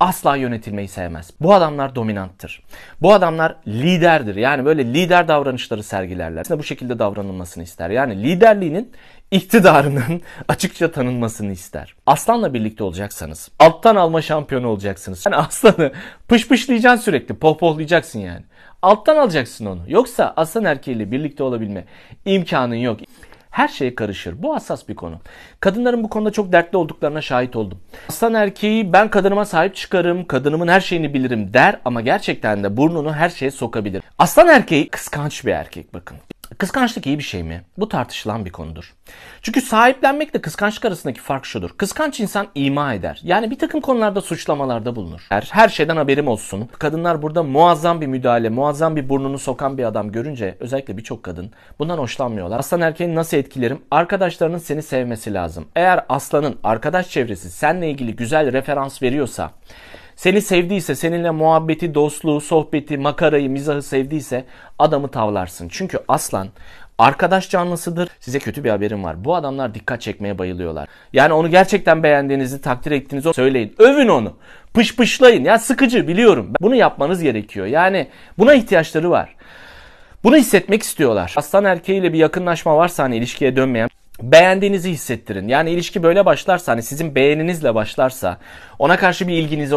asla yönetilmeyi sevmez. Bu adamlar dominanttır. Bu adamlar liderdir. Yani böyle lider davranışları sergilerler. Aslında bu şekilde davranılmasını ister. Yani liderliğinin iktidarının açıkça tanınmasını ister. Aslanla birlikte olacaksanız, alttan alma şampiyonu olacaksınız. Yani aslanı pışpışlayacaksın sürekli, pohpohlayacaksın yani. Alttan alacaksın onu. Yoksa aslan erkeğiyle birlikte olabilme imkanın yok. Her şey karışır. Bu hassas bir konu. Kadınların bu konuda çok dertli olduklarına şahit oldum. Aslan erkeği ben kadınıma sahip çıkarım, kadınımın her şeyini bilirim der ama gerçekten de burnunu her şeye sokabilir. Aslan erkeği kıskanç bir erkek bakın. Kıskançlık iyi bir şey mi? Bu tartışılan bir konudur. Çünkü sahiplenmekle kıskançlık arasındaki fark şudur. Kıskanç insan ima eder. Yani bir takım konularda suçlamalarda bulunur. Her, her şeyden haberim olsun. Kadınlar burada muazzam bir müdahale, muazzam bir burnunu sokan bir adam görünce özellikle birçok kadın bundan hoşlanmıyorlar. Aslan erkeğini nasıl etkilerim? Arkadaşlarının seni sevmesi lazım. Eğer aslanın arkadaş çevresi seninle ilgili güzel referans veriyorsa seni sevdiyse, seninle muhabbeti, dostluğu, sohbeti, makarayı, mizahı sevdiyse adamı tavlarsın. Çünkü aslan arkadaş canlısıdır. Size kötü bir haberim var. Bu adamlar dikkat çekmeye bayılıyorlar. Yani onu gerçekten beğendiğinizi, takdir ettiğinizi söyleyin. Övün onu. pışpışlayın. Ya sıkıcı biliyorum. Bunu yapmanız gerekiyor. Yani buna ihtiyaçları var. Bunu hissetmek istiyorlar. Aslan erkeğiyle bir yakınlaşma varsa hani ilişkiye dönmeyen beğendiğinizi hissettirin. Yani ilişki böyle başlarsa hani sizin beğeninizle başlarsa ona karşı bir ilginiz